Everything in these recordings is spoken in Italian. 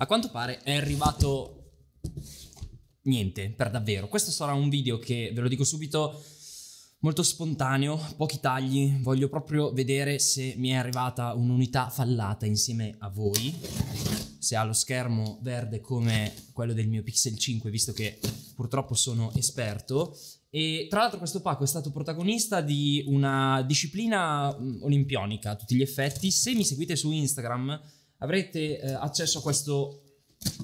A quanto pare è arrivato niente, per davvero. Questo sarà un video che, ve lo dico subito, molto spontaneo, pochi tagli. Voglio proprio vedere se mi è arrivata un'unità fallata insieme a voi. Se ha lo schermo verde come quello del mio Pixel 5, visto che purtroppo sono esperto. E tra l'altro questo pacco è stato protagonista di una disciplina mm, olimpionica a tutti gli effetti. Se mi seguite su Instagram avrete eh, accesso a questo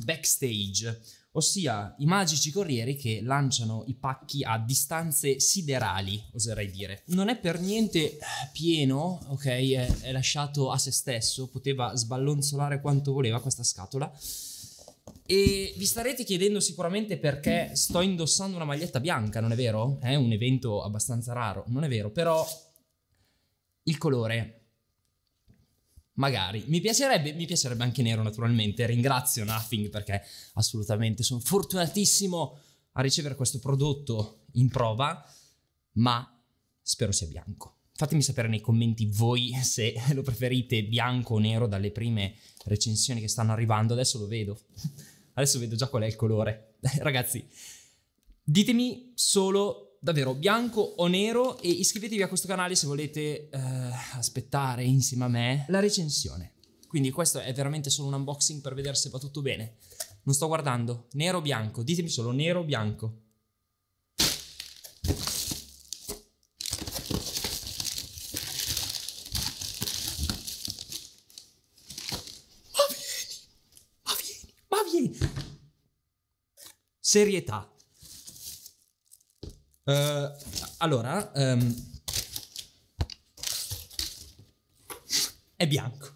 backstage, ossia i magici corrieri che lanciano i pacchi a distanze siderali, oserei dire. Non è per niente eh, pieno, ok? È, è lasciato a se stesso, poteva sballonzolare quanto voleva questa scatola. E vi starete chiedendo sicuramente perché sto indossando una maglietta bianca, non è vero? È un evento abbastanza raro, non è vero, però il colore Magari, mi piacerebbe, mi piacerebbe anche nero naturalmente, ringrazio Nothing perché assolutamente sono fortunatissimo a ricevere questo prodotto in prova, ma spero sia bianco. Fatemi sapere nei commenti voi se lo preferite bianco o nero dalle prime recensioni che stanno arrivando, adesso lo vedo, adesso vedo già qual è il colore. Ragazzi, ditemi solo davvero bianco o nero e iscrivetevi a questo canale se volete eh, aspettare insieme a me la recensione. Quindi questo è veramente solo un unboxing per vedere se va tutto bene. Non sto guardando, nero o bianco, ditemi solo nero o bianco. Ma vieni, ma vieni, ma vieni. Serietà, Uh, allora, um, è bianco.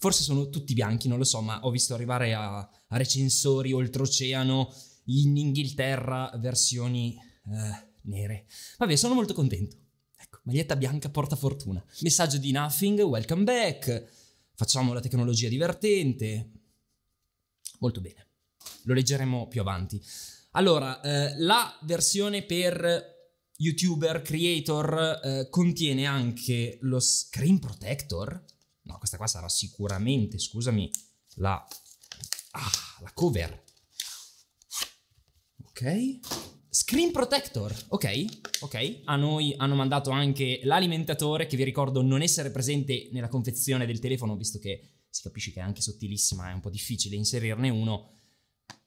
Forse sono tutti bianchi, non lo so, ma ho visto arrivare a, a recensori oltreoceano in Inghilterra versioni uh, nere. Vabbè, sono molto contento. Ecco, maglietta bianca porta fortuna. Messaggio di Nothing, welcome back. Facciamo la tecnologia divertente. Molto bene. Lo leggeremo più avanti. Allora, eh, la versione per youtuber, creator, eh, contiene anche lo screen protector. No, questa qua sarà sicuramente, scusami, la, ah, la cover. Ok. Screen protector, ok, ok. A noi hanno mandato anche l'alimentatore che vi ricordo non essere presente nella confezione del telefono, visto che si capisce che è anche sottilissima, è un po' difficile inserirne uno.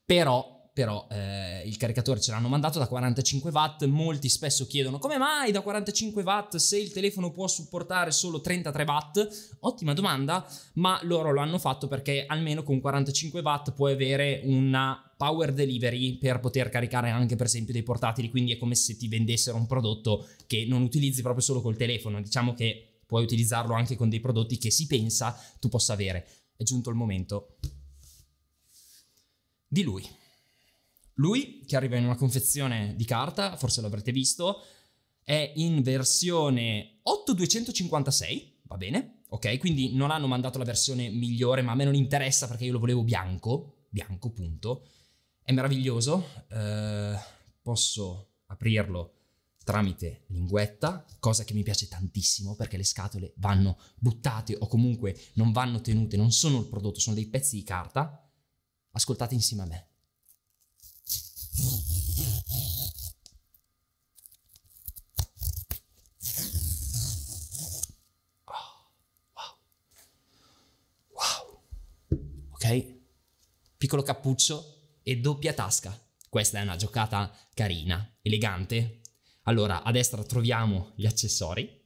Però però eh, il caricatore ce l'hanno mandato da 45 watt, molti spesso chiedono come mai da 45 watt se il telefono può supportare solo 33 watt? Ottima domanda, ma loro lo hanno fatto perché almeno con 45 watt puoi avere una power delivery per poter caricare anche per esempio dei portatili, quindi è come se ti vendessero un prodotto che non utilizzi proprio solo col telefono, diciamo che puoi utilizzarlo anche con dei prodotti che si pensa tu possa avere. È giunto il momento di lui. Lui, che arriva in una confezione di carta, forse l'avrete visto, è in versione 8256, va bene, ok? Quindi non hanno mandato la versione migliore, ma a me non interessa perché io lo volevo bianco, bianco punto. È meraviglioso, eh, posso aprirlo tramite linguetta, cosa che mi piace tantissimo perché le scatole vanno buttate o comunque non vanno tenute, non sono il prodotto, sono dei pezzi di carta. Ascoltate insieme a me. Wow. Wow. Ok? Piccolo cappuccio e doppia tasca. Questa è una giocata carina, elegante. Allora, a destra troviamo gli accessori.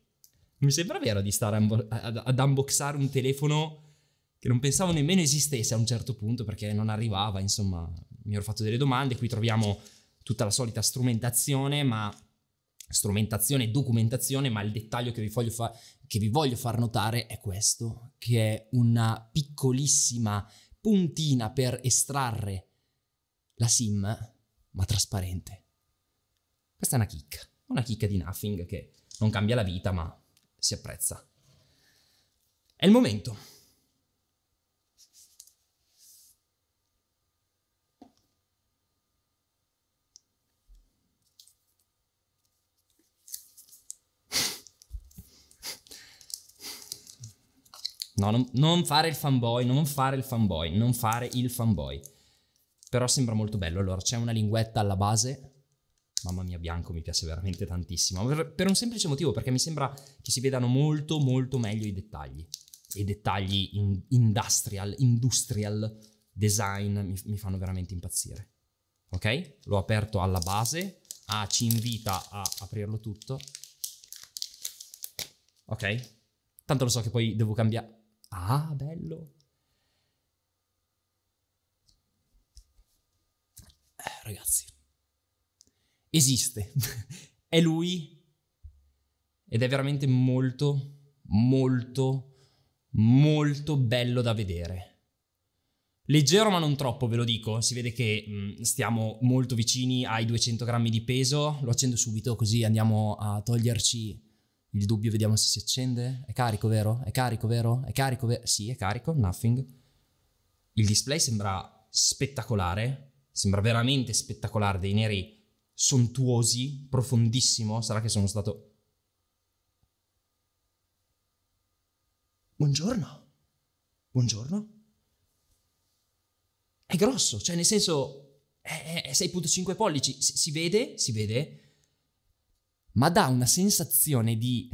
Mi sembra vero di stare ad unboxare un telefono che non pensavo nemmeno esistesse a un certo punto perché non arrivava, insomma, mi ero fatto delle domande, qui troviamo tutta la solita strumentazione, ma strumentazione e documentazione, ma il dettaglio che vi, fa, che vi, voglio far notare è questo, che è una piccolissima puntina per estrarre la SIM, ma trasparente. Questa è una chicca, una chicca di nothing che non cambia la vita, ma si apprezza. È il momento. No, non, non, fare il fanboy, non fare il fanboy, non fare il fanboy. Però sembra molto bello. Allora, c'è una linguetta alla base. Mamma mia, bianco mi piace veramente tantissimo. Per, per un semplice motivo, perché mi sembra che si vedano molto, molto meglio i dettagli. I dettagli in, industrial, industrial design mi, mi fanno veramente impazzire. Ok? L'ho aperto alla base. Ah, ci invita a aprirlo tutto. Ok? Tanto lo so che poi devo cambiare. Ah, bello. Eh, ragazzi, esiste. è lui ed è veramente molto, molto, molto bello da vedere. Leggero ma non troppo, ve lo dico, si vede che mh, mm, stiamo molto vicini ai 200 grammi di peso, lo accendo subito così andiamo a toglierci il dubbio, vediamo se si accende. È carico, vero? È carico, vero? È carico, vero? Sì, è carico, nothing. Il display sembra spettacolare, sembra veramente spettacolare, dei neri sontuosi, profondissimo. Sarà che sono stato... Buongiorno. Buongiorno. È grosso, cioè nel senso è, 6.5 pollici, si, vede, si vede, ma dà una sensazione di,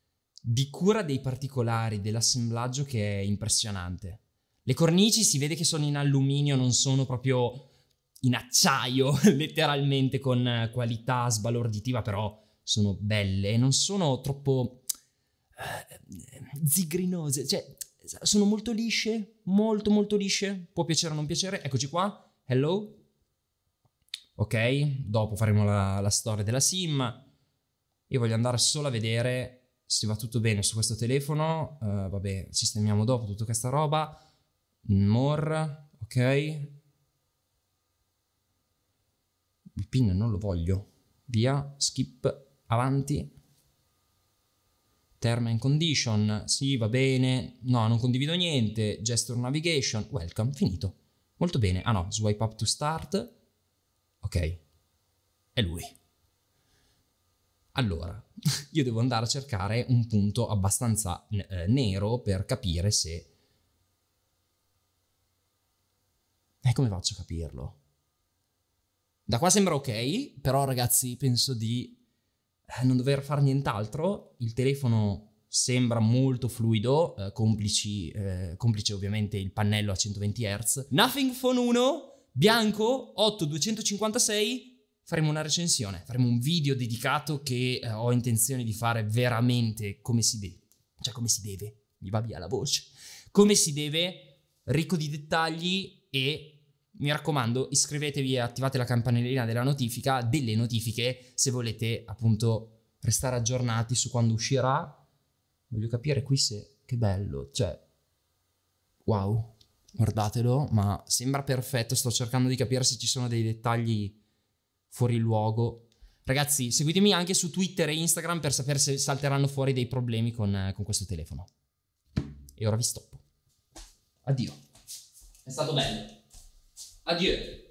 di cura dei particolari, dell'assemblaggio che è impressionante. Le cornici si vede che sono in alluminio, non sono proprio in acciaio, letteralmente con qualità sbalorditiva, però sono belle e non sono troppo uh, zigrinose, cioè sono molto lisce, molto molto lisce, può piacere o non piacere, eccoci qua, hello, ok, dopo faremo la, la storia della sim, io voglio andare solo a vedere se va tutto bene su questo telefono. Uh, vabbè, sistemiamo dopo tutta questa roba. More, ok. Il pin non lo voglio. Via, skip, avanti. Term and condition, sì, va bene. No, non condivido niente. Gesture navigation, welcome, finito. Molto bene. Ah no, swipe up to start. Ok. È lui. Allora, io devo andare a cercare un punto abbastanza eh, nero per capire se... E eh, come faccio a capirlo? Da qua sembra ok, però ragazzi penso di eh, non dover fare nient'altro. Il telefono sembra molto fluido, eh, complici, eh, complice ovviamente il pannello a 120 Hz. Nothing Phone 1, bianco, 8256, faremo una recensione, faremo un video dedicato che eh, ho intenzione di fare veramente come si deve, cioè come si deve, mi va via la voce, come si deve, ricco di dettagli e mi raccomando iscrivetevi e attivate la campanellina della notifica, delle notifiche se volete appunto restare aggiornati su quando uscirà, voglio capire qui se, che bello, cioè, wow, guardatelo, ma sembra perfetto, sto cercando di capire se ci sono dei dettagli fuori luogo. Ragazzi, seguitemi anche su Twitter e Instagram per sapere se salteranno fuori dei problemi con, eh, con questo telefono. E ora vi stoppo. Addio. È stato bello. Addio.